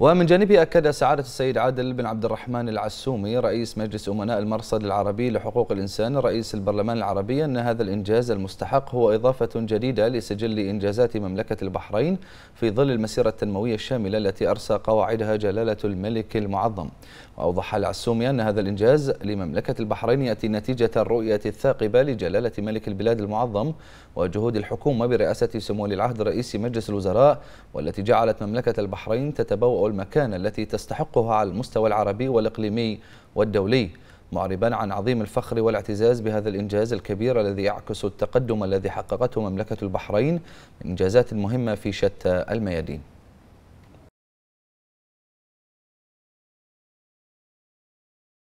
ومن جانبه أكد سعادة السيد عادل بن عبد الرحمن العسومي رئيس مجلس أمناء المرصد العربي لحقوق الإنسان رئيس البرلمان العربي أن هذا الإنجاز المستحق هو إضافة جديدة لسجل إنجازات مملكة البحرين في ظل المسيرة التنموية الشاملة التي أرسى قواعدها جلالة الملك المعظم وأوضح العسومي أن هذا الإنجاز لمملكة البحرين يأتي نتيجة الرؤية الثاقبة لجلالة ملك البلاد المعظم وجهود الحكومة برئاسة سمو العهد رئيس مجلس الوزراء والتي جعلت مملكة البحرين تتبوأ والمكانة التي تستحقها على المستوى العربي والإقليمي والدولي معربا عن عظيم الفخر والاعتزاز بهذا الإنجاز الكبير الذي يعكس التقدم الذي حققته مملكة البحرين من إنجازات مهمة في شتى الميادين